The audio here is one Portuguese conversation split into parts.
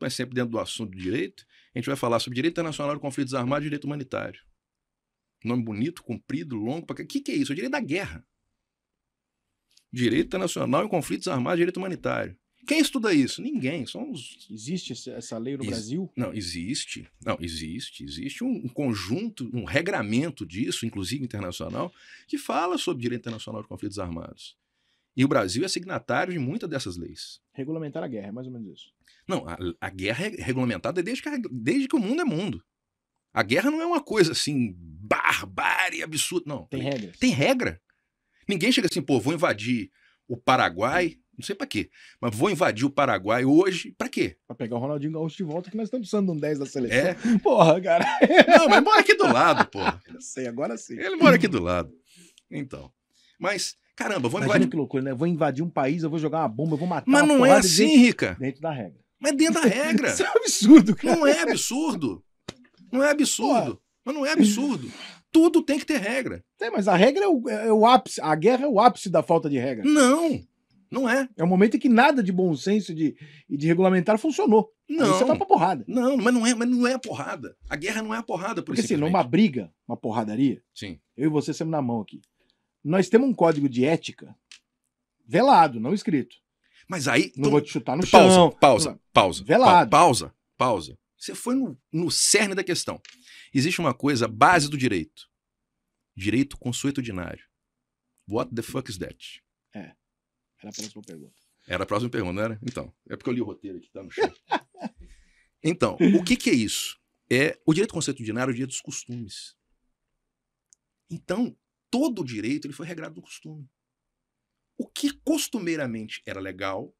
mas é sempre dentro do assunto do direito, a gente vai falar sobre direito internacional de conflitos armados e direito humanitário. Nome bonito, comprido, longo. O que, que é isso? É o direito da guerra. Direito internacional e conflitos armados e direito humanitário. Quem estuda isso? Ninguém. São os... Existe essa lei no Ex Brasil? Não, existe. Não, existe. Existe um, um conjunto, um regramento disso, inclusive internacional, que fala sobre direito internacional de conflitos armados. E o Brasil é signatário de muitas dessas leis. Regulamentar a guerra, é mais ou menos isso. Não, a, a guerra é regulamentada desde que, a, desde que o mundo é mundo. A guerra não é uma coisa assim, barbárie, absurda. Não. Tem é, regra. Tem regra. Ninguém chega assim, pô, vou invadir o Paraguai, não sei para quê, mas vou invadir o Paraguai hoje, para quê? Pra pegar o Ronaldinho Gaúcho de volta, que nós estamos usando um 10 da seleção. É? Porra, cara. Não, mas mora aqui do lado, porra. Eu sei, agora sim. Ele mora aqui do lado. Então. Mas, caramba, vou Imagina invadir. que loucura, né? Vou invadir um país, eu vou jogar uma bomba, eu vou matar Mas não é assim, gente... Rica. Dentro da regra. Mas dentro da regra. Isso é um absurdo, cara. Não é absurdo. Não é absurdo. Pô. Mas não é absurdo. Tudo tem que ter regra. É, mas a regra é o, é, é o, ápice. A guerra é o ápice da falta de regra. Não. Não é. É o momento em que nada de bom senso e de, de regulamentar funcionou. Não. é uma pra porrada. Não, mas não é, mas não é a porrada. A guerra não é a porrada, por Porque senão assim, uma briga, uma porradaria. Sim. Eu e você estamos na mão aqui. Nós temos um código de ética velado, não escrito. Mas aí. Não tu... Então, vou te chutar no pausa, chão. Pausa, pausa. Velado. Pausa, pausa. Você foi no, no cerne da questão. Existe uma coisa, base do direito: direito consuetudinário. What the fuck is that? É. Era a próxima pergunta. Era a próxima pergunta, não era? Então. É porque eu li o roteiro aqui, tá no chão. então, o que, que é isso? É o direito consuetudinário é o direito dos costumes. Então, todo direito ele foi regrado no costume. O que costumeiramente era legal,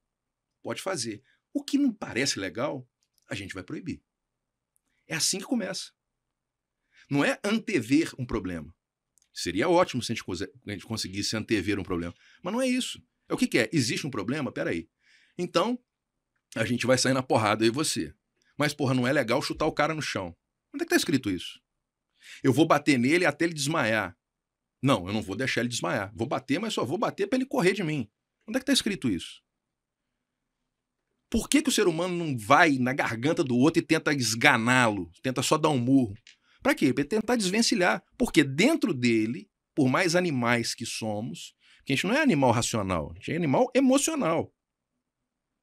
pode fazer. O que não parece legal, a gente vai proibir. É assim que começa. Não é antever um problema. Seria ótimo se a gente, conseguisse antever um problema. Mas não é isso. É o que, que é? Existe um problema? Peraí. Então, a gente vai sair na porrada, eu e você. Mas, porra, não é legal chutar o cara no chão. Onde é que tá escrito isso? Eu vou bater nele até ele desmaiar. Não, eu não vou deixar ele desmaiar. Vou bater, mas só vou bater para ele correr de mim. Onde é que está escrito isso? Por que, que o ser humano não vai na garganta do outro e tenta esganá-lo? Tenta só dar um murro? Para quê? Para tentar desvencilhar. Porque dentro dele, por mais animais que somos, que a gente não é animal racional, a gente é animal emocional.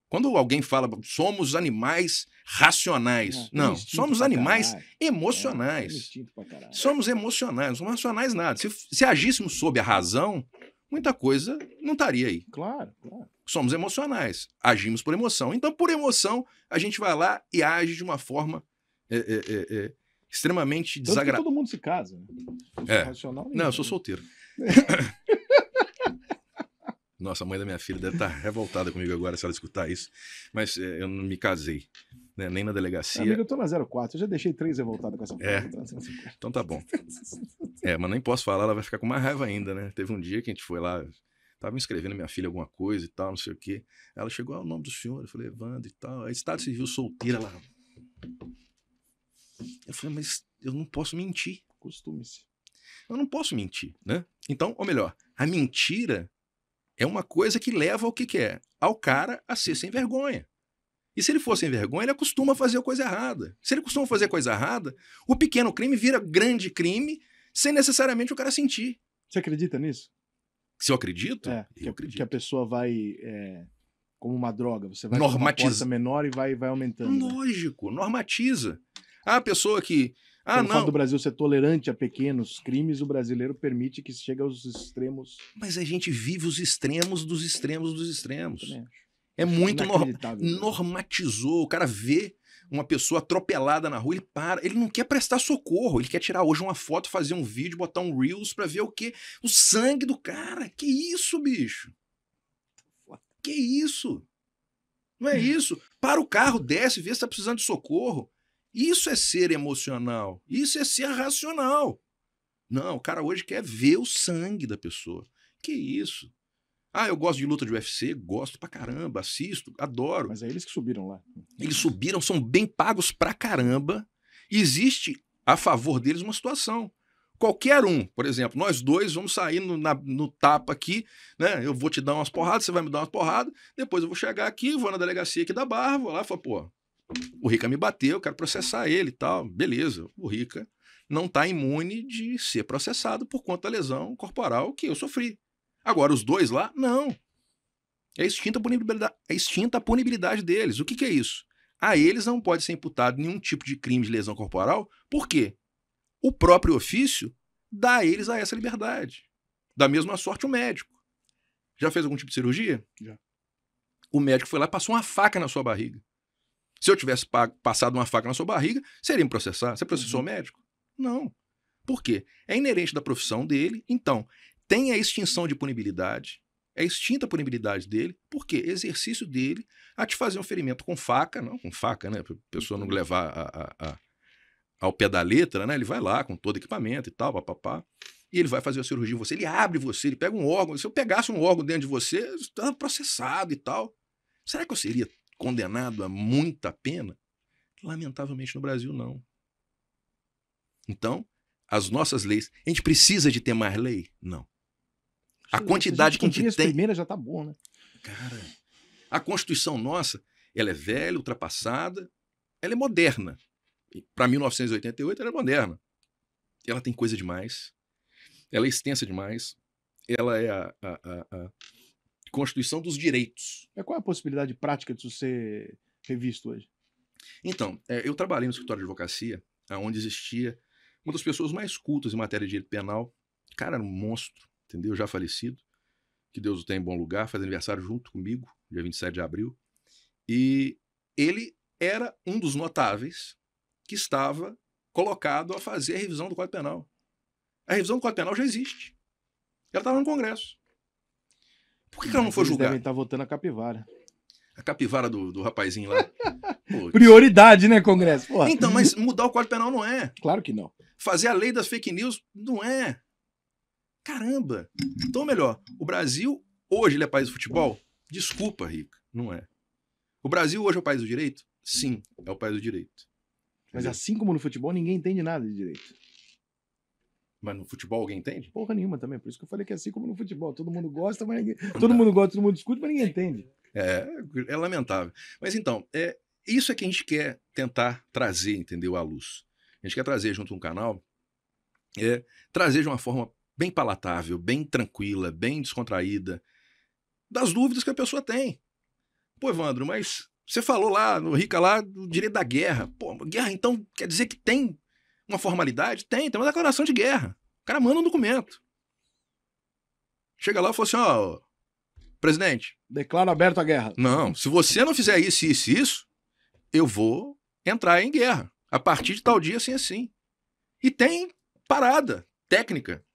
Quando alguém fala, somos animais racionais. É, não, não somos animais caralho. É, emocionais. É, somos emocionais, não somos racionais nada. Se, se agíssemos sob a razão, muita coisa não estaria aí. Claro, claro. Somos emocionais, agimos por emoção. Então, por emoção, a gente vai lá e age de uma forma é, é, extremamente desagradável. Todo mundo se casa. Né? é. Racional, não, eu sou solteiro. Nossa, a mãe da minha filha deve estar tá revoltada comigo agora se ela escutar isso. Mas é, eu não me casei, né? nem na delegacia. Amigo, eu tô na 04, eu já deixei três revoltadas com essa é. Porra. Tá, então tá bom. É, mas nem posso falar, ela vai ficar com mais raiva ainda, né? Teve um dia que a gente foi lá, tava inscrevendo minha filha alguma coisa e tal, não sei o quê. Ela chegou ao ah, nome do senhor, eu falei, Evandro e tal. Aí Estado Civil solteira lá. Eu falei, mas eu não posso mentir. Costume-se. Eu não posso mentir, né? Então, ou melhor, a mentira é uma coisa que leva ao que, é? Ao cara a ser sem vergonha. E se ele for sem vergonha, ele acostuma a fazer coisa errada. Se ele costuma fazer a coisa errada, o pequeno crime vira grande crime sem necessariamente o cara sentir. Você acredita nisso? Se eu acredito? É, eu que, acredito. que a pessoa vai. É, como uma droga, você vai normatiza menor e vai, vai aumentando. Né? Lógico, normatiza. A pessoa que ah, Quando não. do Brasil ser tolerante a pequenos crimes, o brasileiro permite que chegue aos extremos. Mas a gente vive os extremos dos extremos dos extremos. É muito norm né? normatizou. O cara vê uma pessoa atropelada na rua, ele para, ele não quer prestar socorro, ele quer tirar hoje uma foto, fazer um vídeo, botar um reels para ver o que, o sangue do cara. Que isso, bicho? Que isso? Não é hum. isso? Para o carro, desce, vê se tá precisando de socorro. Isso é ser emocional, isso é ser racional. Não, o cara hoje quer ver o sangue da pessoa. Que isso? Ah, eu gosto de luta de UFC, gosto pra caramba, assisto, adoro. Mas é eles que subiram lá. Eles subiram, são bem pagos pra caramba. existe a favor deles uma situação. Qualquer um, por exemplo, nós dois vamos sair no, na, no tapa aqui, né? Eu vou te dar umas porradas, você vai me dar umas porradas, depois eu vou chegar aqui, vou na delegacia aqui da barra, vou lá e falo, pô, o Rica me bateu, eu quero processar ele e tal. Beleza, o Rica não está imune de ser processado por conta da lesão corporal que eu sofri. Agora, os dois lá, não. É extinta a punibilidade, é extinta a punibilidade deles. O que, que é isso? A eles não pode ser imputado nenhum tipo de crime de lesão corporal, por quê? O próprio ofício dá a eles a essa liberdade. Da mesma sorte, o médico. Já fez algum tipo de cirurgia? Já. O médico foi lá e passou uma faca na sua barriga. Se eu tivesse passado uma faca na sua barriga, seria me processar. Você processou uhum. o médico? Não. Por quê? É inerente da profissão dele. Então, tem a extinção de punibilidade. É extinta a punibilidade dele, Por quê? exercício dele a te fazer um ferimento com faca, não com faca, né? Para a pessoa não uhum. levar a, a, a, ao pé da letra, né? Ele vai lá com todo equipamento e tal, papapá e ele vai fazer a cirurgia em você. Ele abre você, ele pega um órgão. Se eu pegasse um órgão dentro de você, estava processado e tal. Será que eu seria condenado a muita pena? Lamentavelmente no Brasil não. Então, as nossas leis, a gente precisa de ter mais lei? Não. A quantidade que a gente tem. primeira já tá boa, né? Cara, a Constituição nossa, ela é velha, ultrapassada, ela é moderna. Para 1988 ela é moderna. Ela tem coisa demais. Ela é extensa demais. Ela é a, a, a, a Constituição dos Direitos. É qual é a possibilidade prática disso ser revisto hoje? Então, é, eu trabalhei no escritório de advocacia, onde existia uma das pessoas mais cultas em matéria de direito penal, cara, era um monstro, entendeu? Já falecido, que Deus o tenha em bom lugar, faz aniversário junto comigo, dia 27 de abril. E ele era um dos notáveis que estava colocado a fazer a revisão do Código Penal. A revisão do Código Penal já existe. Ela estava no Congresso. Por que, que ela não foi Eles julgada? devem estar tá votando a capivara. A capivara do, do rapazinho lá. Prioridade, né, Congresso? Porra. Então, mas mudar o Código Penal não é. Claro que não. Fazer a lei das fake news não é. Caramba! Então, melhor, o Brasil hoje ele é país do futebol? Desculpa, Rico, não é. O Brasil hoje é o país do direito? Sim, é o país do direito. Mas assim como no futebol, ninguém entende nada de direito. Mas no futebol alguém entende? Porra nenhuma também. Por isso que eu falei que é assim como no futebol. Todo mundo é. gosta, mas ninguém... todo mundo gosta, todo mundo discute, mas ninguém entende. É, é lamentável. Mas então, é, isso é que a gente quer tentar trazer, entendeu? À luz. A gente quer trazer junto um canal, é, trazer de uma forma bem palatável, bem tranquila, bem descontraída, das dúvidas que a pessoa tem. Pô, Evandro, mas você falou lá no Rica lá do direito da guerra. Pô, guerra então quer dizer que tem uma formalidade? Tem, tem uma declaração de guerra. O cara manda um documento. Chega lá e fala assim: ó, presidente. Declaro aberto a guerra. Não, se você não fizer isso, isso, isso, eu vou entrar em guerra. A partir de tal dia, assim, assim. E tem parada técnica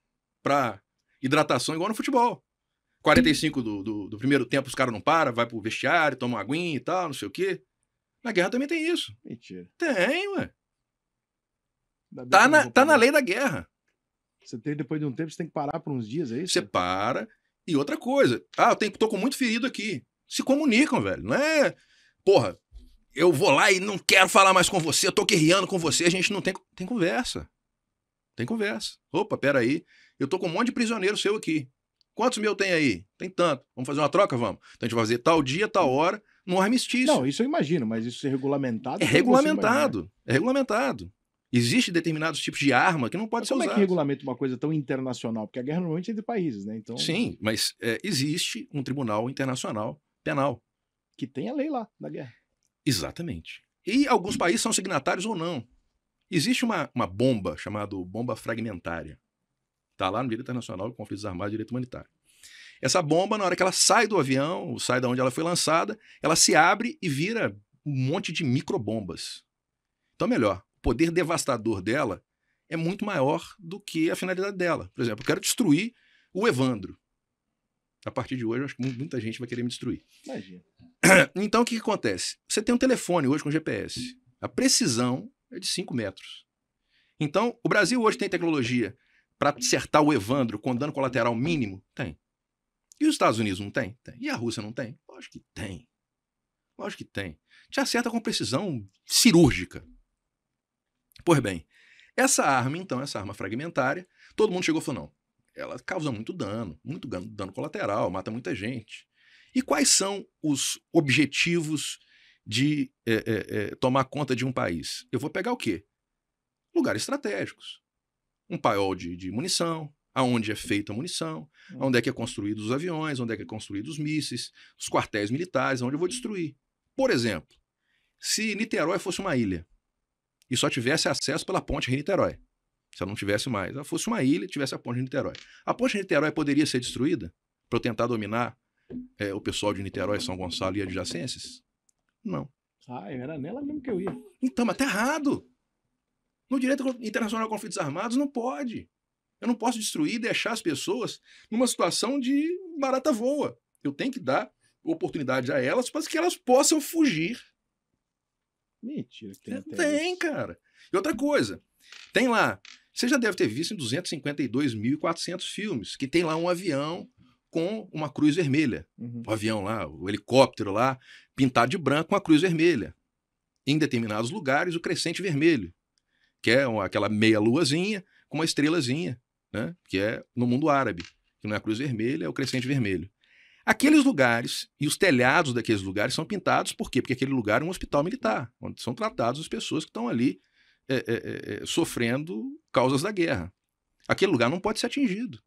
para hidratação igual no futebol. 45 do, do, do primeiro tempo os caras não param, vai pro vestiário, toma uma aguinha e tal, não sei o quê. Na guerra também tem isso. Mentira. Tem, ué. Tá, tá na, tá na lei da guerra. Você tem, depois de um tempo, você tem que parar por uns dias, é isso? Você para. E outra coisa, ah, eu tenho, tô com muito ferido aqui. Se comunicam, velho. Não é. Porra, eu vou lá e não quero falar mais com você, eu tô guerreando com você, a gente não tem. Tem conversa. Tem conversa. Opa, peraí. Eu tô com um monte de prisioneiro seu aqui. Quantos mil tem aí? Tem tanto. Vamos fazer uma troca? Vamos. Então a gente vai fazer tal dia, tal hum. hora, num armistício. Não, isso eu imagino, mas isso é regulamentado. É regulamentado. É regulamentado. Existem determinados tipos de arma que não pode mas ser usada. Como é que regulamenta uma coisa tão internacional? Porque a guerra normalmente é entre países, né? Então... Sim, mas é, existe um tribunal internacional penal. Que tem a lei lá da guerra. Exatamente. E alguns países são signatários ou não. Existe uma, uma bomba chamada bomba fragmentária. Está lá no direito internacional, conflitos armados e direito humanitário. Essa bomba, na hora que ela sai do avião, sai da onde ela foi lançada, ela se abre e vira um monte de microbombas. Então, melhor, poder devastador dela é muito maior do que a finalidade dela. Por exemplo, eu quero destruir o Evandro. A partir de hoje, eu acho que muita gente vai querer me destruir. Imagina. Então, o que, que acontece? Você tem um telefone hoje com GPS. A precisão é de 5 metros. Então, o Brasil hoje tem tecnologia para acertar o Evandro com dano colateral mínimo? Tem. E os Estados Unidos não tem? Tem. E a Rússia não tem? Lógico que tem. Lógico que tem. Te acerta com precisão cirúrgica. Pois bem, essa arma, então, essa arma fragmentária, todo mundo chegou e falou: não, ela causa muito dano, muito dano colateral, mata muita gente. E quais são os objetivos de é, é, é, tomar conta de um país? Eu vou pegar o quê? Lugares estratégicos. Um paiol de, de munição, aonde é feita a munição, hum. onde é que é construído os aviões, onde é que é construído os mísseis, os quartéis militares, onde eu vou destruir. Por exemplo, se Niterói fosse uma ilha, e só tivesse acesso pela ponte Rio-Niterói. Se ela não tivesse mais, ela fosse uma ilha e tivesse a ponte de Niterói. A ponte de Niterói poderia ser destruída para eu tentar dominar é, o pessoal de Niterói, São Gonçalo e adjacências? Não. Ah, era nela mesmo que eu ia. Então, mas tá errado. No direito internacional de conflitos armados não pode. Eu não posso destruir e deixar as pessoas numa situação de barata voa. Eu tenho que dar oportunidade a elas para que elas possam fugir Mentira que tem. Tem, cara. E outra coisa, tem lá, você já deve ter visto em 252.400 filmes, que tem lá um avião com uma cruz vermelha. Uhum. O avião lá, o helicóptero lá, pintado de branco com a cruz vermelha. Em determinados lugares, o crescente vermelho, que é aquela meia luazinha com uma estrelazinha, né? que é no mundo árabe, que não é a cruz vermelha, é o crescente vermelho. Aqueles lugares e os telhados daqueles lugares são pintados por quê? Porque aquele lugar é um hospital militar, onde são tratadas as pessoas que estão ali é, é, é, sofrendo causas da guerra. Aquele lugar não pode ser atingido.